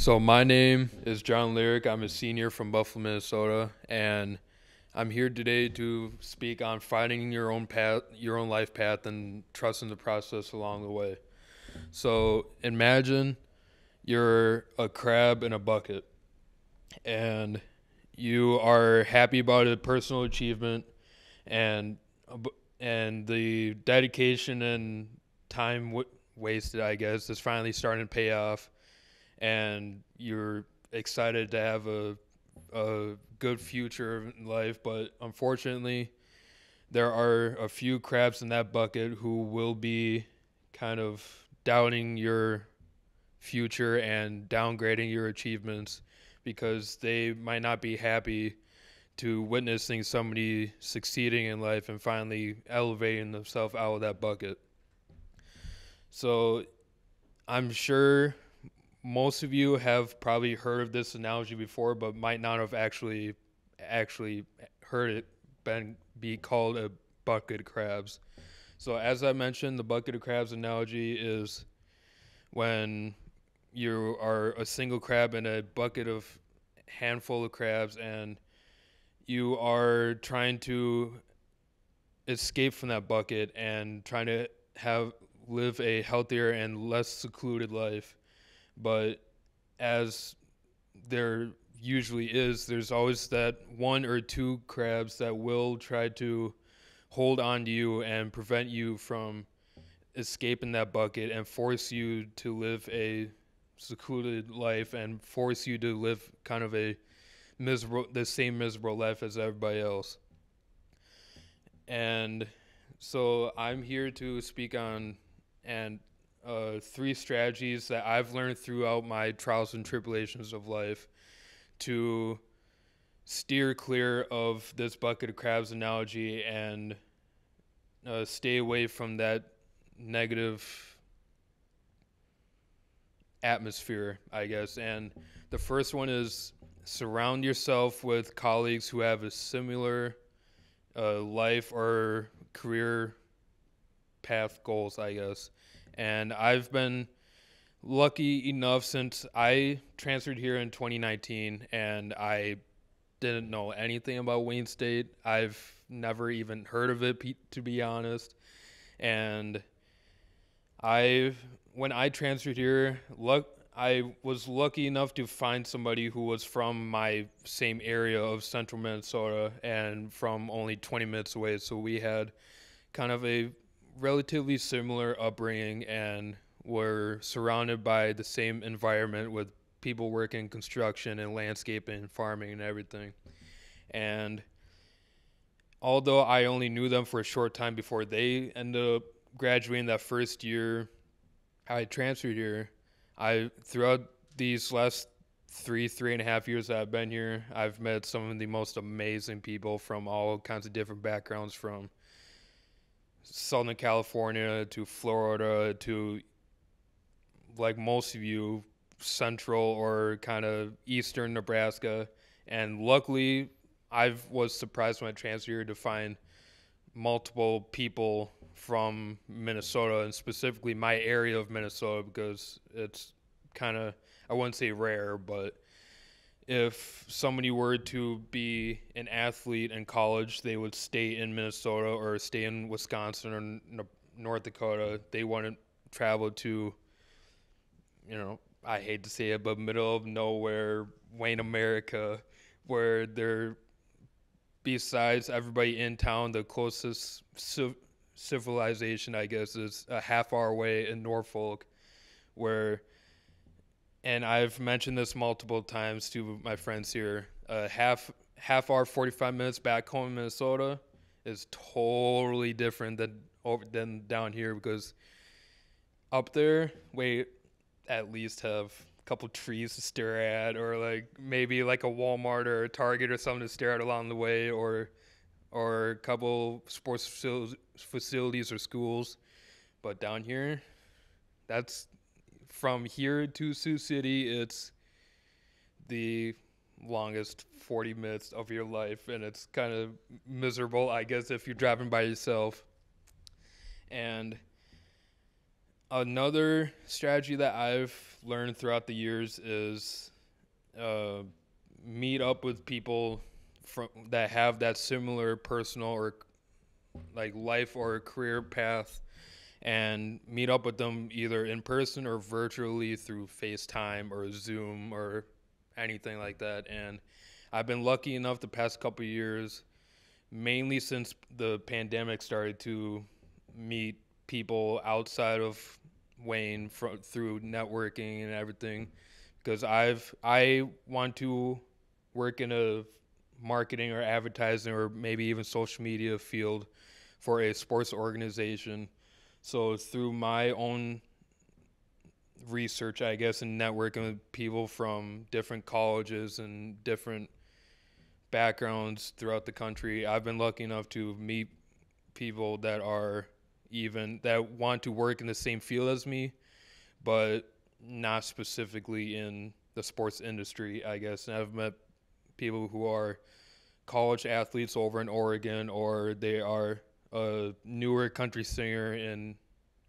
So my name is John Lyric. I'm a senior from Buffalo, Minnesota, and I'm here today to speak on finding your own path, your own life path, and trusting the process along the way. So imagine you're a crab in a bucket, and you are happy about a personal achievement, and and the dedication and time w- wasted, I guess, is finally starting to pay off and you're excited to have a a good future in life, but unfortunately, there are a few crabs in that bucket who will be kind of doubting your future and downgrading your achievements because they might not be happy to witnessing somebody succeeding in life and finally elevating themselves out of that bucket. So I'm sure most of you have probably heard of this analogy before, but might not have actually actually heard it been be called a bucket of crabs. So as I mentioned, the bucket of crabs analogy is when you are a single crab in a bucket of handful of crabs and you are trying to escape from that bucket and trying to have live a healthier and less secluded life but as there usually is, there's always that one or two crabs that will try to hold on to you and prevent you from escaping that bucket and force you to live a secluded life and force you to live kind of a miserable the same miserable life as everybody else. And so I'm here to speak on and uh, three strategies that I've learned throughout my trials and tribulations of life to steer clear of this bucket of crabs analogy and uh, stay away from that negative atmosphere, I guess. And the first one is surround yourself with colleagues who have a similar uh, life or career path goals, I guess and I've been lucky enough since I transferred here in 2019 and I didn't know anything about Wayne State. I've never even heard of it to be honest. And I when I transferred here, luck I was lucky enough to find somebody who was from my same area of central Minnesota and from only 20 minutes away. So we had kind of a relatively similar upbringing and were surrounded by the same environment with people working construction and landscaping and farming and everything. And although I only knew them for a short time before they ended up graduating that first year I transferred here, I throughout these last three, three and a half years that I've been here, I've met some of the most amazing people from all kinds of different backgrounds from Southern California to Florida to like most of you central or kind of eastern Nebraska and luckily I was surprised when I transferred to find multiple people from Minnesota and specifically my area of Minnesota because it's kind of I wouldn't say rare but if somebody were to be an athlete in college, they would stay in Minnesota or stay in Wisconsin or North Dakota. They wouldn't travel to, you know, I hate to say it, but middle of nowhere, Wayne America, where they're, besides everybody in town, the closest civ- civilization, I guess, is a half hour away in Norfolk, where and I've mentioned this multiple times to my friends here. Uh, half half hour, forty five minutes back home in Minnesota is totally different than over than down here because up there we at least have a couple trees to stare at, or like maybe like a Walmart or a Target or something to stare at along the way, or or a couple sports facilities or schools. But down here, that's from here to Sioux City, it's the longest 40 minutes of your life, and it's kind of miserable, I guess, if you're driving by yourself. And another strategy that I've learned throughout the years is uh, meet up with people from that have that similar personal or like life or career path and meet up with them either in person or virtually through FaceTime or Zoom or anything like that. And I've been lucky enough the past couple years, mainly since the pandemic started, to meet people outside of Wayne fr- through networking and everything. Because I've I want to work in a marketing or advertising or maybe even social media field for a sports organization so through my own research, I guess, and networking with people from different colleges and different backgrounds throughout the country, I've been lucky enough to meet people that are even that want to work in the same field as me, but not specifically in the sports industry, I guess. And I've met people who are college athletes over in Oregon or they are a newer country singer in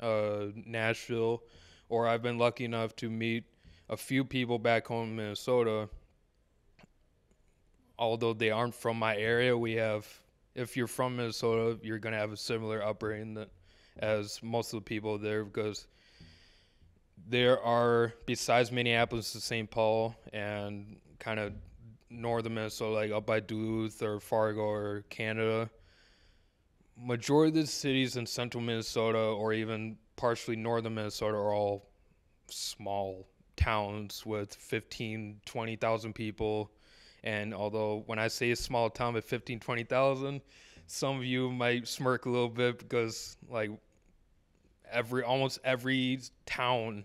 uh, Nashville, or I've been lucky enough to meet a few people back home in Minnesota. Although they aren't from my area, we have, if you're from Minnesota, you're going to have a similar upbringing that, as most of the people there because there are, besides Minneapolis and St. Paul and kind of northern Minnesota, like up by Duluth or Fargo or Canada, majority of the cities in central Minnesota or even partially northern Minnesota are all small towns with 15, 20,000 people. And although when I say a small town with 15, 20,000, some of you might smirk a little bit because like every almost every town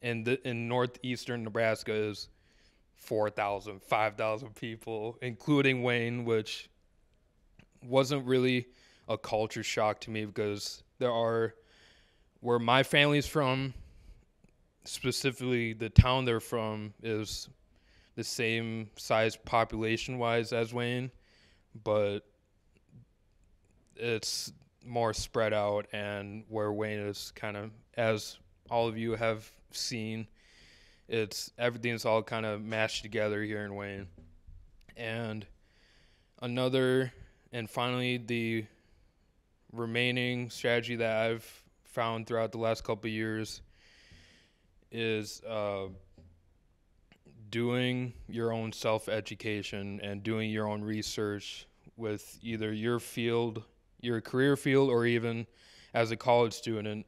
in the in northeastern Nebraska is 4,000, 5,000 people, including Wayne, which wasn't really a culture shock to me because there are where my family's from, specifically the town they're from is the same size population wise as Wayne, but it's more spread out and where Wayne is kind of as all of you have seen it's everything's all kind of mashed together here in Wayne. And another and finally the remaining strategy that I've found throughout the last couple years is uh, doing your own self education and doing your own research with either your field, your career field, or even as a college student,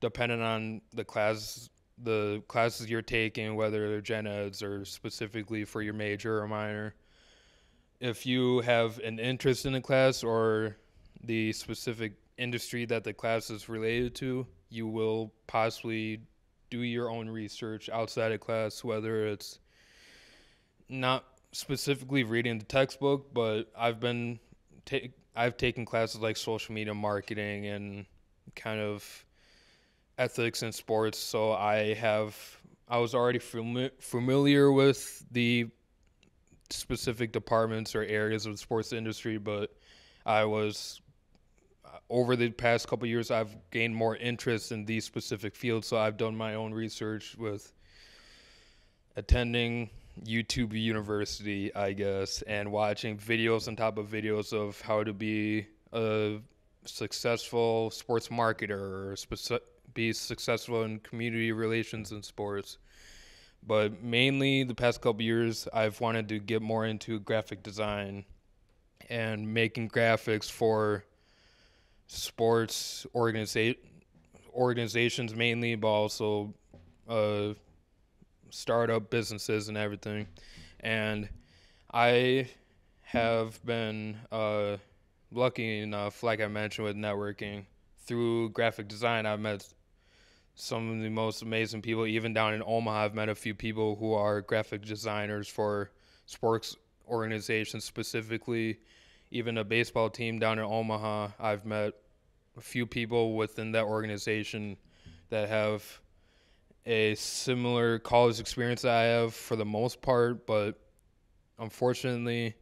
depending on the class, the classes you're taking, whether they're gen eds or specifically for your major or minor. If you have an interest in a class or the specific industry that the class is related to, you will possibly do your own research outside of class, whether it's not specifically reading the textbook, but I've been take I've taken classes like social media marketing and kind of ethics and sports, so I have I was already fami- familiar with the specific departments or areas of the sports industry, but I was uh, over the past couple years, I've gained more interest in these specific fields. So I've done my own research with attending YouTube University, I guess, and watching videos on top of videos of how to be a successful sports marketer or spe- be successful in community relations in sports. But mainly the past couple years, I've wanted to get more into graphic design and making graphics for sports organiza- organizations mainly, but also uh, startup businesses and everything. And I have been uh, lucky enough, like I mentioned, with networking through graphic design. I've met some of the most amazing people. Even down in Omaha, I've met a few people who are graphic designers for sports organizations specifically even a baseball team down in Omaha. I've met a few people within that organization that have a similar college experience that I have for the most part, but unfortunately,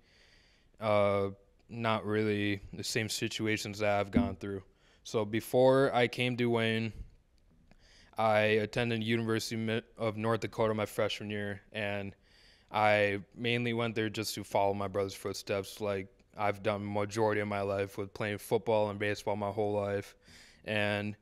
uh, not really the same situations that I've gone through. So before I came to Wayne, I attended University of North Dakota my freshman year, and I mainly went there just to follow my brother's footsteps, like I've done majority of my life with playing football and baseball my whole life. And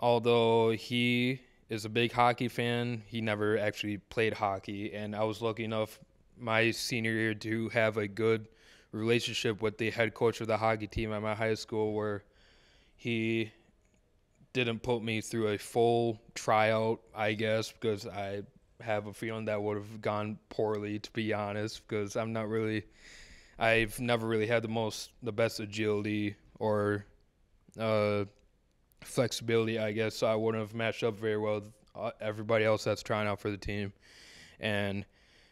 although he is a big hockey fan, he never actually played hockey. And I was lucky enough my senior year to have a good relationship with the head coach of the hockey team at my high school where he didn't put me through a full tryout, I guess, because I have a feeling that would have gone poorly, to be honest, because I'm not really I've never really had the most the best agility or uh, flexibility, I guess. So I wouldn't have matched up very well with uh, everybody else that's trying out for the team. And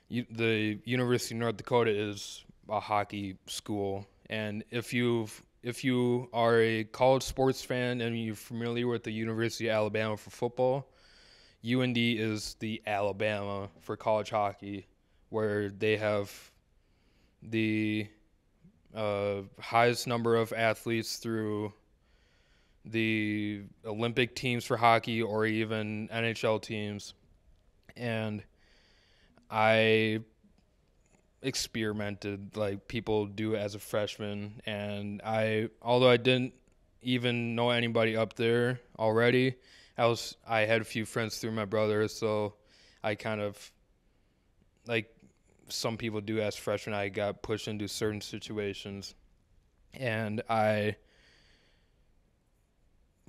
you, the University of North Dakota is a hockey school, and if you've if you are a college sports fan and you're familiar with the University of Alabama for football, UND is the Alabama for college hockey, where they have the uh, highest number of athletes through the Olympic teams for hockey or even NHL teams. And I experimented like people do as a freshman. And I, although I didn't even know anybody up there already, I was, I had a few friends through my brother. So I kind of like some people do as freshmen. I got pushed into certain situations, and I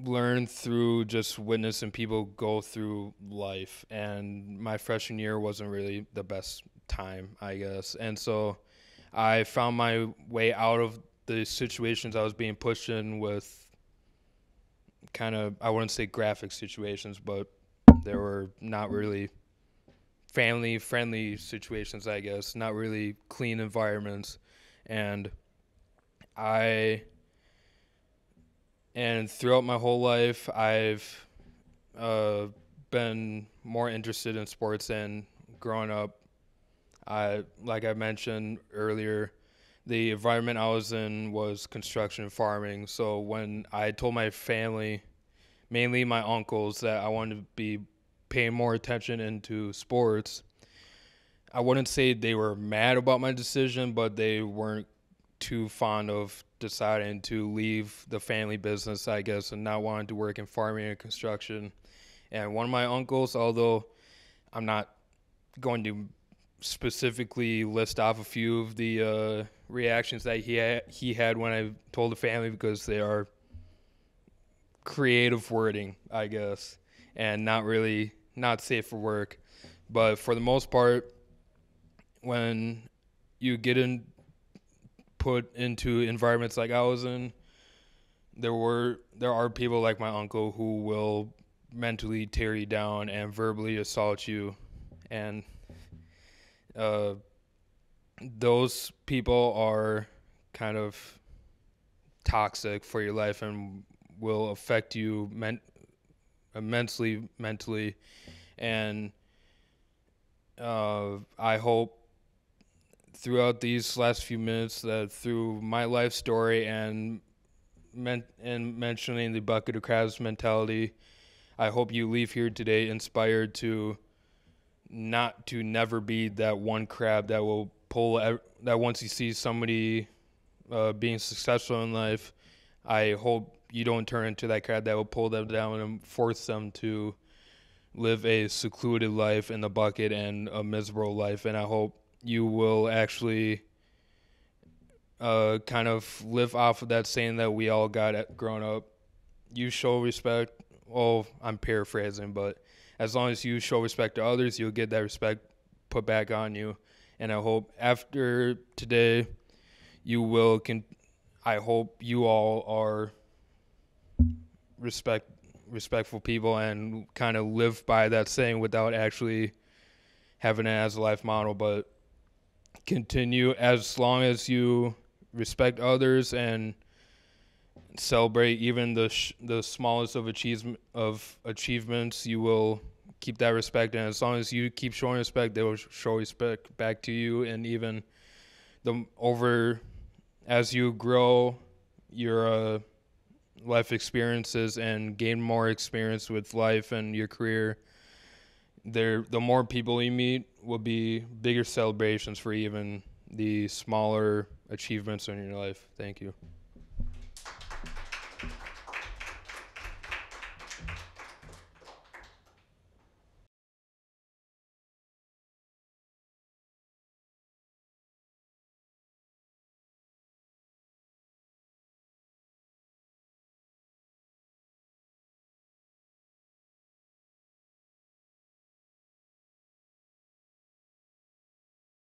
learned through just witnessing people go through life. And my freshman year wasn't really the best time, I guess. And so I found my way out of the situations I was being pushed in with kind of I wouldn't say graphic situations, but there were not really family friendly situations, I guess, not really clean environments. And I, and throughout my whole life, I've uh, been more interested in sports and growing up. I, like I mentioned earlier, the environment I was in was construction and farming. So when I told my family, mainly my uncles, that I wanted to be paying more attention into sports. I wouldn't say they were mad about my decision, but they weren't too fond of deciding to leave the family business, I guess, and not wanting to work in farming and construction. And one of my uncles, although I'm not going to specifically list off a few of the uh, reactions that he had, he had when I told the family because they are creative wording, I guess, and not really not safe for work. But for the most part, when you get in put into environments like I was in, there were there are people like my uncle who will mentally tear you down and verbally assault you and uh, those people are kind of toxic for your life and will affect you immensely mentally, and uh, I hope throughout these last few minutes that through my life story and men- and mentioning the bucket of crabs mentality, I hope you leave here today inspired to not to never be that one crab that will pull that once you see somebody uh, being successful in life, I hope you don't turn into that crowd that will pull them down and force them to live a secluded life in the bucket and a miserable life. And I hope you will actually uh, kind of live off of that saying that we all got grown up. You show respect. Well, I'm paraphrasing, but as long as you show respect to others, you'll get that respect put back on you. And I hope after today, you will. Con- I hope you all are respect respectful people and kind of live by that saying without actually having it as a life model, but continue as long as you respect others and celebrate even the sh- the smallest of achievement of achievements you will keep that respect and as long as you keep showing respect they will show respect back to you and even the over as you grow you're a life experiences and gain more experience with life and your career, there the more people you meet will be bigger celebrations for even the smaller achievements in your life. Thank you.